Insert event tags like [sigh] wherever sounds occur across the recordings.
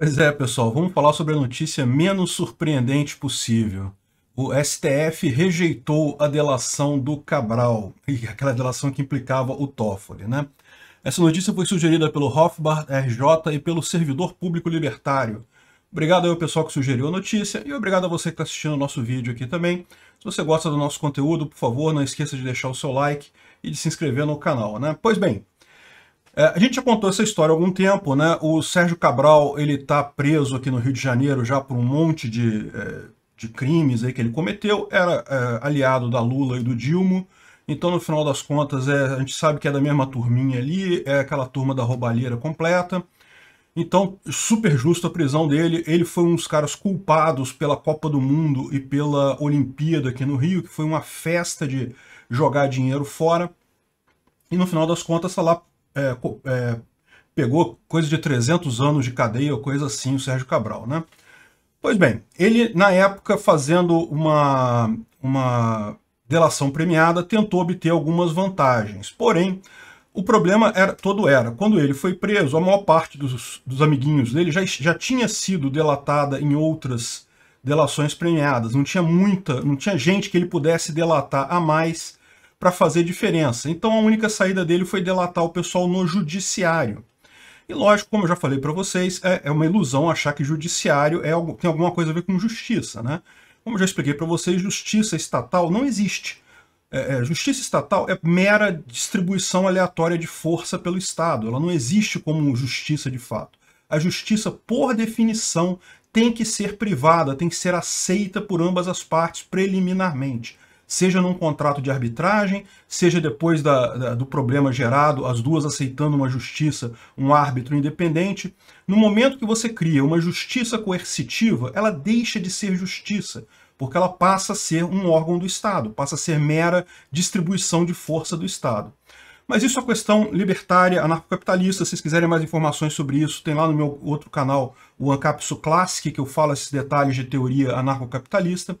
Pois é, pessoal, vamos falar sobre a notícia menos surpreendente possível. O STF rejeitou a delação do Cabral, aquela delação que implicava o Toffoli, né? Essa notícia foi sugerida pelo Hofbar RJ e pelo Servidor Público Libertário. Obrigado ao pessoal que sugeriu a notícia e obrigado a você que está assistindo o nosso vídeo aqui também. Se você gosta do nosso conteúdo, por favor, não esqueça de deixar o seu like e de se inscrever no canal, né? Pois bem, é, a gente já contou essa história há algum tempo, né? O Sérgio Cabral, ele tá preso aqui no Rio de Janeiro já por um monte de, é, de crimes aí que ele cometeu. Era é, aliado da Lula e do Dilma. Então, no final das contas, é, a gente sabe que é da mesma turminha ali, é aquela turma da roubalheira completa. Então, super justo a prisão dele. Ele foi um dos caras culpados pela Copa do Mundo e pela Olimpíada aqui no Rio, que foi uma festa de jogar dinheiro fora. E no final das contas, está lá é, é, pegou coisa de 300 anos de cadeia ou coisa assim, o Sérgio Cabral, né? Pois bem, ele, na época, fazendo uma, uma delação premiada, tentou obter algumas vantagens. Porém, o problema era, todo era, quando ele foi preso, a maior parte dos, dos amiguinhos dele já, já tinha sido delatada em outras delações premiadas. Não tinha muita, não tinha gente que ele pudesse delatar a mais para fazer diferença. Então a única saída dele foi delatar o pessoal no judiciário. E lógico, como eu já falei para vocês, é, é, uma ilusão achar que judiciário é algo, tem alguma coisa a ver com justiça, né? Como eu já expliquei para vocês, justiça estatal não existe. É, é, justiça estatal é mera distribuição aleatória de força pelo Estado. Ela não existe como justiça de fato. A justiça, por definição, tem que ser privada, tem que ser aceita por ambas as partes preliminarmente seja num contrato de arbitragem, seja depois da, da, do problema gerado, as duas aceitando uma justiça, um árbitro independente. No momento que você cria uma justiça coercitiva, ela deixa de ser justiça, porque ela passa a ser um órgão do Estado, passa a ser mera distribuição de força do Estado. Mas isso é questão libertária, anarcocapitalista. Se vocês quiserem mais informações sobre isso, tem lá no meu outro canal, o Ancapsu Classic, que eu falo esses detalhes de teoria anarcocapitalista.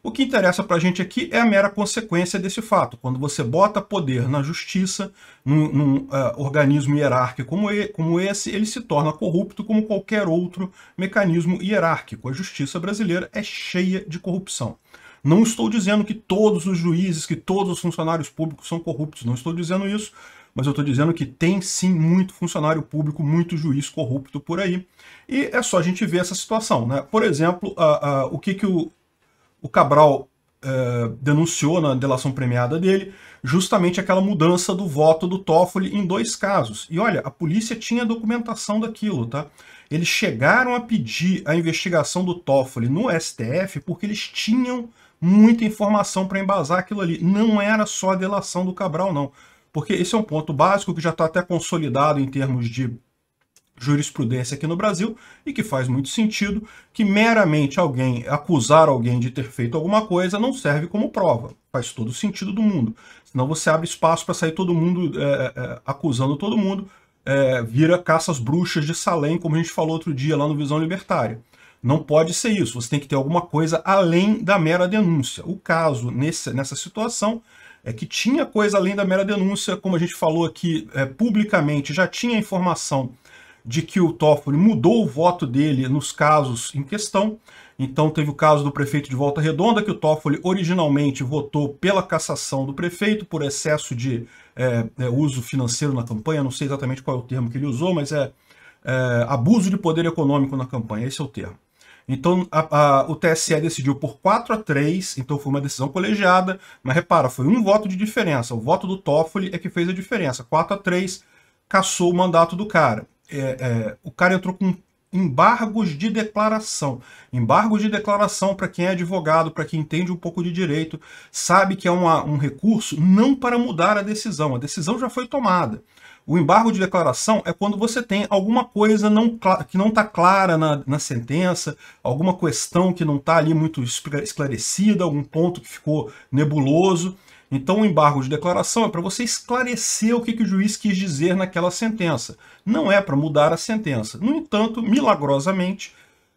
O que interessa para a gente aqui é a mera consequência desse fato. Quando você bota poder na justiça, num, num uh, organismo hierárquico como, como esse, ele se torna corrupto como qualquer outro mecanismo hierárquico. A justiça brasileira é cheia de corrupção. Não estou dizendo que todos os juízes, que todos os funcionários públicos são corruptos, não estou dizendo isso, mas eu estou dizendo que tem sim muito funcionário público, muito juiz corrupto por aí. E é só a gente ver essa situação. Né? Por exemplo, uh, uh, o que, que o, o Cabral é, denunciou na delação premiada dele justamente aquela mudança do voto do Toffoli em dois casos. E olha, a polícia tinha documentação daquilo, tá? Eles chegaram a pedir a investigação do Toffoli no STF porque eles tinham muita informação para embasar aquilo ali. Não era só a delação do Cabral, não. Porque esse é um ponto básico que já está até consolidado em termos de jurisprudência aqui no Brasil e que faz muito sentido que meramente alguém acusar alguém de ter feito alguma coisa não serve como prova. Faz todo o sentido do mundo. Senão você abre espaço para sair todo mundo é, é, é, acusando todo mundo, é, vira caças bruxas de Salem, como a gente falou outro dia lá no Visão Libertária. Não pode ser isso, você tem que ter alguma coisa além da mera denúncia. O caso nesse, nessa situação é que tinha coisa além da mera denúncia, como a gente falou aqui é, publicamente, já tinha informação de que o Toffoli mudou o voto dele nos casos em questão. Então teve o caso do prefeito de Volta Redonda, que o Toffoli originalmente votou pela cassação do prefeito por excesso de é, é, uso financeiro na campanha, não sei exatamente qual é o termo que ele usou, mas é, é abuso de poder econômico na campanha, esse é o termo. Então a, a, o TSE decidiu por 4 a 3, então foi uma decisão colegiada, mas repara, foi um voto de diferença. O voto do Toffoli é que fez a diferença. 4 a 3 caçou o mandato do cara é, é, o cara entrou com embargos de declaração. Embargos de declaração, para quem é advogado, para quem entende um pouco de direito, sabe que é uma, um recurso não para mudar a decisão. A decisão já foi tomada. O embargo de declaração é quando você tem alguma coisa não, que não está clara na, na, sentença, alguma questão que não está ali muito esclarecida, algum ponto que ficou nebuloso. Então o embargo de declaração é para você esclarecer o que, que o juiz quis dizer naquela sentença. Não é para mudar a sentença. No entanto, milagrosamente,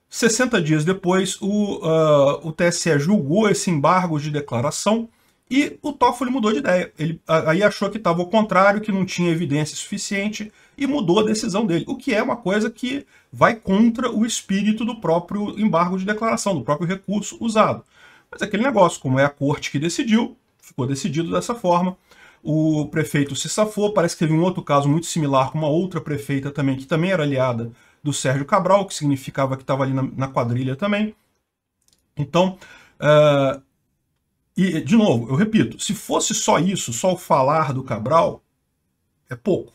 60 dias depois, o, uh, o TSE julgou esse embargo de declaração e o Toffoli mudou de ideia. Ele aí achou que estava ao contrário, que não tinha evidência suficiente e mudou a decisão dele, o que é uma coisa que vai contra o espírito do próprio embargo de declaração, do próprio recurso usado. Mas aquele negócio, como é a corte que decidiu, ficou decidido dessa forma. O prefeito se safou, parece que teve um outro caso muito similar com uma outra prefeita também, que também era aliada do Sérgio Cabral, que significava que estava ali na, na, quadrilha também. Então, uh, e de novo, eu repito, se fosse só isso, só o falar do Cabral, é pouco.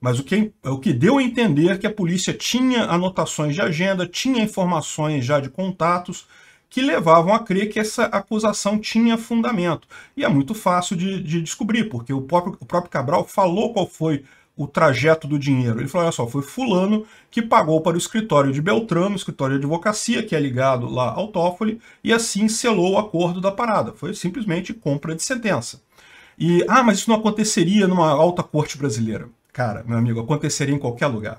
Mas o que, é é o que deu a entender é que a polícia tinha anotações de agenda, tinha informações já de contatos, que levavam a crer que essa acusação tinha fundamento. E é muito fácil de, de descobrir, porque o próprio, o próprio Cabral falou qual foi o trajeto do dinheiro. Ele falou: olha só, foi Fulano que pagou para o escritório de Beltrano, escritório de advocacia, que é ligado lá ao Toffoli, e assim selou o acordo da parada. Foi simplesmente compra de sentença. E, ah, mas isso não aconteceria numa alta corte brasileira. Cara, meu amigo, aconteceria em qualquer lugar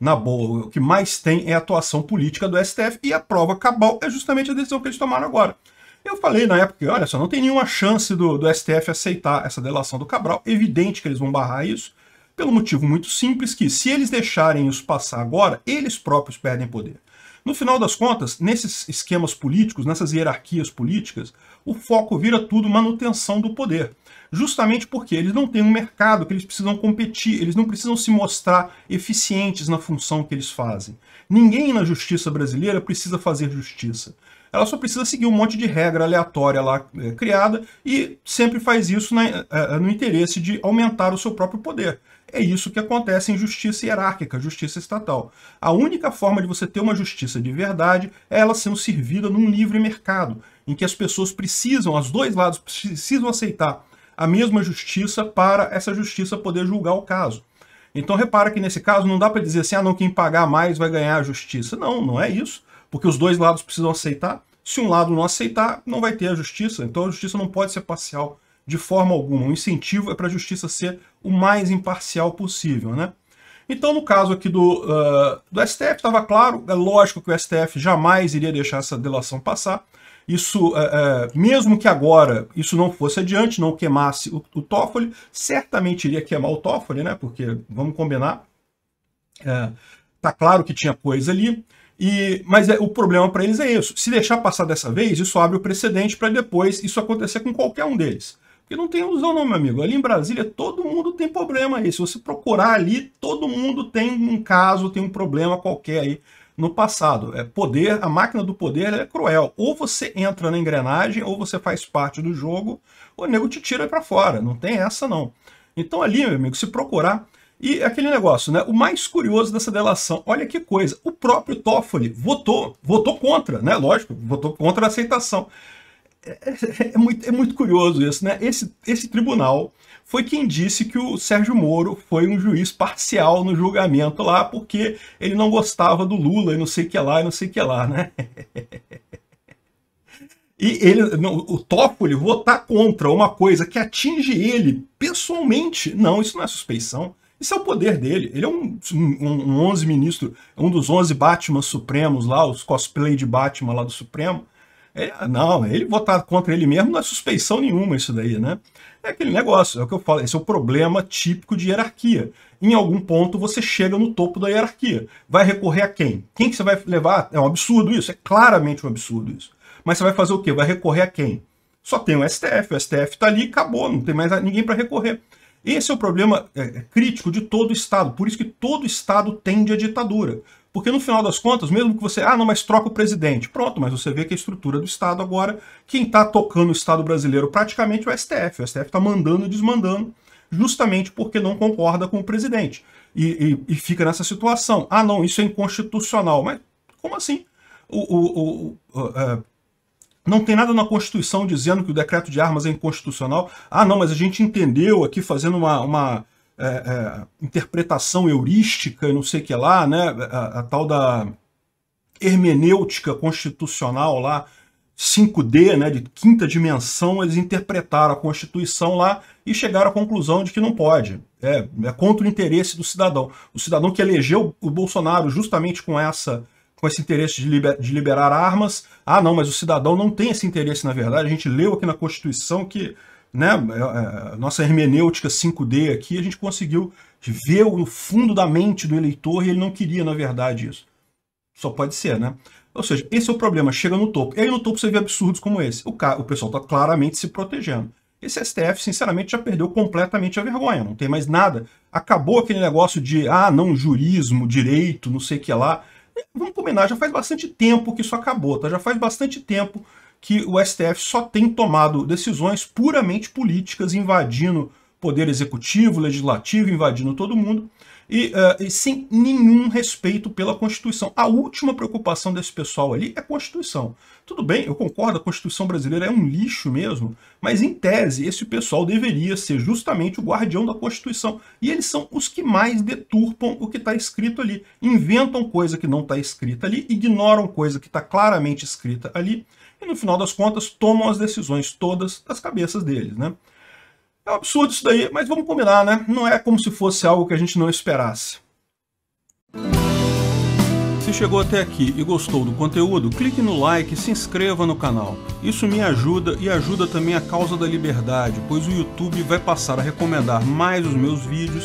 na boa, o que mais tem é a atuação política do STF e a prova cabal é justamente a decisão que eles tomaram agora. Eu falei na época que, olha só, não tem nenhuma chance do, do STF aceitar essa delação do Cabral, evidente que eles vão barrar isso, pelo motivo muito simples que, se eles deixarem isso passar agora, eles próprios perdem poder. No final das contas, nesses esquemas políticos, nessas hierarquias políticas, o foco vira tudo manutenção do poder. Justamente porque eles não têm um mercado que eles precisam competir, eles não precisam se mostrar eficientes na função que eles fazem. Ninguém na justiça brasileira precisa fazer justiça. Ela só precisa seguir um monte de regra aleatória lá é, criada e sempre faz isso na, é, é no interesse de aumentar o seu próprio poder. É isso que acontece em justiça hierárquica, justiça estatal. A única forma de você ter uma justiça de verdade é ela sendo servida num livre mercado, em que as pessoas precisam, os dois lados precisam aceitar a mesma justiça para essa justiça poder julgar o caso. Então repara que nesse caso não dá para dizer assim, ah não, quem pagar mais vai ganhar a justiça. Não, não é isso, porque os dois lados precisam aceitar. Se um lado não aceitar, não vai ter a justiça. Então a justiça não pode ser parcial de forma alguma. O incentivo é para a justiça ser o mais imparcial possível, né? Então, no caso aqui do, uh, do STF, estava claro, é lógico que o STF jamais iria deixar essa delação passar, isso, é, é, mesmo que agora isso não fosse adiante, não queimasse o, o, Toffoli, certamente iria queimar o Toffoli, né? Porque, vamos combinar, é, tá claro que tinha coisa ali. E, mas é, o problema para eles é isso. Se deixar passar dessa vez, isso abre o precedente para depois isso acontecer com qualquer um deles. Porque não tem ilusão não, meu amigo. Ali em Brasília, todo mundo tem problema aí. Se você procurar ali, todo mundo tem um caso, tem um problema qualquer aí no passado. É poder, a máquina do poder é cruel. Ou você entra na engrenagem, ou você faz parte do jogo, ou o nego te tira para fora. Não tem essa, não. Então ali, meu amigo, se procurar... E é aquele negócio, né? O mais curioso dessa delação, olha que coisa, o próprio Toffoli votou, votou contra, né? Lógico, votou contra a aceitação. É, é, é, muito, é muito curioso isso, né? Esse, esse tribunal foi quem disse que o Sérgio Moro foi um juiz parcial no julgamento lá, porque ele não gostava do Lula e não sei o que lá, e não sei o que lá, né? [laughs] E ele, não, o Toffoli votar contra uma coisa que atinge ele pessoalmente, não, isso não é suspeição. Isso é o poder dele. Ele é um, um, um 11 ministro, um dos 11 Batman Supremos lá, os cosplay de Batman lá do Supremo. É, não, ele votar contra ele mesmo não é suspeição nenhuma isso daí, né? É aquele negócio, é o que eu falo, esse é o problema típico de hierarquia. Em algum ponto você chega no topo da hierarquia. Vai recorrer a quem? Quem que você vai levar? É um absurdo isso, é claramente um absurdo isso. Mas você vai fazer o quê? Vai recorrer a quem? Só tem o STF, o STF tá ali, acabou, não tem mais ninguém para recorrer. Esse é o problema é, é, crítico de todo Estado, por isso que todo Estado tende à ditadura. Porque no final das contas, mesmo que você, ah, não, mas troca o presidente. Pronto, mas você vê que a estrutura do Estado agora, quem está tocando o Estado brasileiro praticamente é o STF. O STF está mandando e desmandando, justamente porque não concorda com o presidente. E, e, e, fica nessa situação. Ah, não, isso é inconstitucional. Mas como assim? O, o, o, o é, não tem nada na Constituição dizendo que o decreto de armas é inconstitucional. Ah, não, mas a gente entendeu aqui fazendo uma, uma é, é, interpretação heurística e não sei o que lá, né? A, a, tal da hermenêutica constitucional lá, 5D, né, de quinta dimensão, eles interpretaram a Constituição lá e chegaram à conclusão de que não pode. É, é contra o interesse do cidadão. O cidadão que elegeu o Bolsonaro justamente com essa com esse interesse de, liber, de liberar armas. Ah, não, mas o cidadão não tem esse interesse, na verdade. A gente leu aqui na Constituição que né, a é, é, nossa hermenêutica 5D aqui, a gente conseguiu ver o fundo da mente do eleitor e ele não queria, na verdade, isso. Só pode ser, né? Ou seja, esse é o problema, chega no topo. E aí no topo você vê absurdos como esse. O, o pessoal está claramente se protegendo. Esse STF, sinceramente, já perdeu completamente a vergonha, não tem mais nada. Acabou aquele negócio de, ah, não, jurismo, direito, não sei o que lá. Vamos combinar, já faz bastante tempo que isso acabou, tá? Já faz bastante tempo que o STF só tem tomado decisões puramente políticas, invadindo poder executivo, legislativo, invadindo todo mundo, e, uh, e sem nenhum respeito pela Constituição. A última preocupação desse pessoal ali é a Constituição. Tudo bem, eu concordo, a Constituição brasileira é um lixo mesmo, mas em tese esse pessoal deveria ser justamente o guardião da Constituição. E eles são os que mais deturpam o que está escrito ali. Inventam coisa que não está escrita ali, ignoram coisa que está claramente escrita ali e no final das contas tomam as decisões todas das cabeças deles, né? É um absurdo isso daí, mas vamos combinar, né? Não é como se fosse algo que a gente não esperasse. Se chegou até aqui e gostou do conteúdo, clique no like e se inscreva no canal. Isso me ajuda e ajuda também a causa da liberdade, pois o YouTube vai passar a recomendar mais os meus vídeos